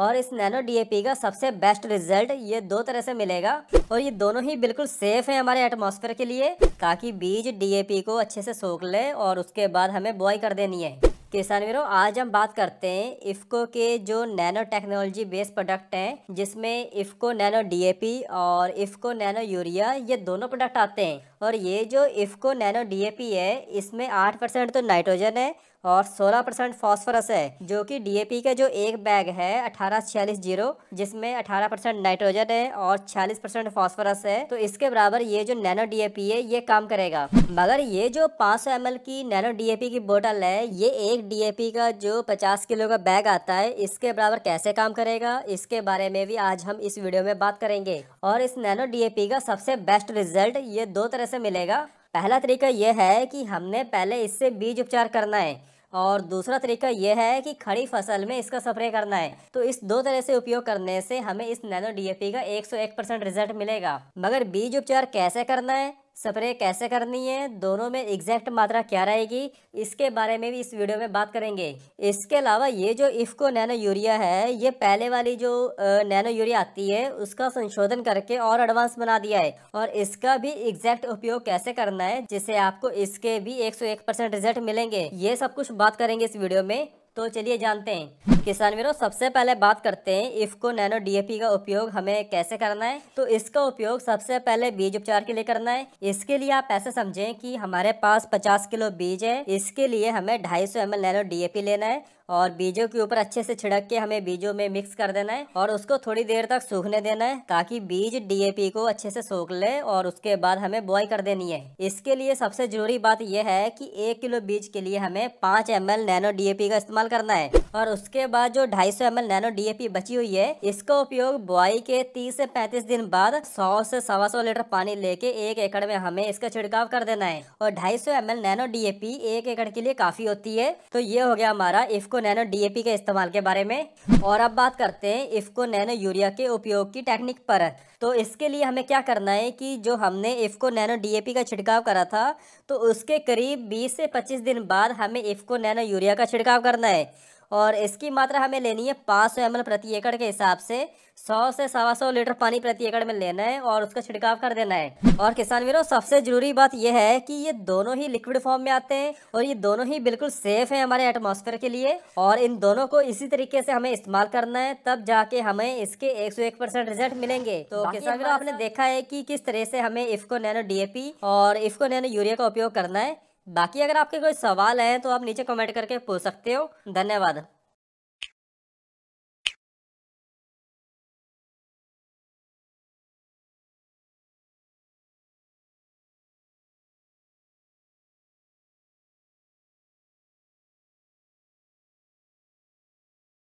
और इस nano DAP का सबसे बेस्ट रिजल्ट ये दो तरह से मिलेगा और ये दोनों ही बिल्कुल सेफ है हमारे एटमोसफेयर के लिए ताकि बीज डीएपी को अच्छे से सोख ले और उसके बाद हमें बॉय कर देनी है किसान वीरों आज हम बात करते हैं इफ्को के जो नैनो टेक्नोलॉजी बेस्ड प्रोडक्ट हैं जिसमें इफ्को नैनो डीएपी और इफ़को नैनो यूरिया ये दोनों प्रोडक्ट आते हैं और ये जो इफ़को नैनो डीएपी है इसमें आठ परसेंट तो नाइट्रोजन है और 16 परसेंट फॉस्फोरस है जो कि डीएपी का जो एक बैग है अठारह छियालीस जीरो जिसमें 18 परसेंट नाइट्रोजन है और 40 परसेंट फॉस्फोरस है तो इसके बराबर ये जो नैनो डीएपी है ये काम करेगा मगर ये जो 500 सौ की नैनो डीएपी की बोतल है ये एक डीएपी का जो 50 किलो का बैग आता है इसके बराबर कैसे काम करेगा इसके बारे में भी आज हम इस वीडियो में बात करेंगे और इस नैनो डीएपी का सबसे बेस्ट रिजल्ट ये दो तरह से मिलेगा पहला तरीका यह है कि हमने पहले इससे बीज उपचार करना है और दूसरा तरीका यह है कि खड़ी फसल में इसका स्प्रे करना है तो इस दो तरह से उपयोग करने से हमें इस नैनो डीएपी का 101 परसेंट रिजल्ट मिलेगा मगर बीज उपचार कैसे करना है स्प्रे कैसे करनी है दोनों में एग्जैक्ट मात्रा क्या रहेगी इसके बारे में भी इस वीडियो में बात करेंगे इसके अलावा ये जो इफ्को नैनो यूरिया है ये पहले वाली जो नैनो यूरिया आती है उसका संशोधन करके और एडवांस बना दिया है और इसका भी एग्जैक्ट उपयोग कैसे करना है जिससे आपको इसके भी एक, एक रिजल्ट मिलेंगे ये सब कुछ बात करेंगे इस वीडियो में तो चलिए जानते हैं किसान वीरों सबसे पहले बात करते हैं इफको नैनो डीएपी का उपयोग हमें कैसे करना है तो इसका उपयोग सबसे पहले बीज उपचार के लिए करना है इसके लिए आप ऐसे समझें कि हमारे पास 50 किलो बीज है इसके लिए हमें 250 सौ नैनो डीएपी लेना है और बीजों के ऊपर अच्छे से छिड़क के हमें बीजों में मिक्स कर देना है और उसको थोड़ी देर तक सूखने देना है ताकि बीज डीएपी को अच्छे से सोख ले और उसके बाद हमें बॉय कर देनी है इसके लिए सबसे जरूरी बात यह है कि एक किलो बीज के लिए हमें पाँच एम नैनो डीएपी का इस्तेमाल करना है और उसके बाद जो ढाई सौ नैनो डीएपी बची हुई है इसका उपयोग बुआई के तीस से पैंतीस दिन बाद सौ से सवा सौ लीटर पानी लेके एक एकड़ में हमें इसका छिड़काव कर देना है और ढाई सौ नैनो डीएपी एक एकड़ के लिए काफी होती है तो ये हो गया हमारा इफको नैनो डीएपी के इस्तेमाल के बारे में और अब बात करते हैं इफ्को नैनो यूरिया के उपयोग की टेक्निक पर तो इसके लिए हमें क्या करना है कि जो हमने इफ्को नैनो डीएपी का छिड़काव करा था तो उसके करीब 20 से 25 दिन बाद हमें इफ्को नैनो यूरिया का छिड़काव करना है और इसकी मात्रा हमें लेनी है पाँच सौ एम प्रति एकड़ के हिसाब से सौ से सवा सौ लीटर पानी प्रति एकड़ में लेना है और उसका छिड़काव कर देना है और किसान वीरों सबसे ज़रूरी बात यह है कि ये दोनों ही लिक्विड फॉर्म में आते हैं और ये दोनों ही बिल्कुल सेफ़ है हमारे एटमॉस्फेयर के लिए और इन दोनों को इसी तरीके से हमें इस्तेमाल करना है तब जाके हमें इसके एक सौ एक परसेंट रिजल्ट मिलेंगे तो किसान वीरों आपने देखा है कि किस तरह से हमें इफ्को नैनो डी और इफ्को नैनो यूरिया का उपयोग करना है बाकी अगर आपके कोई सवाल हैं तो आप नीचे कमेंट करके पूछ सकते हो धन्यवाद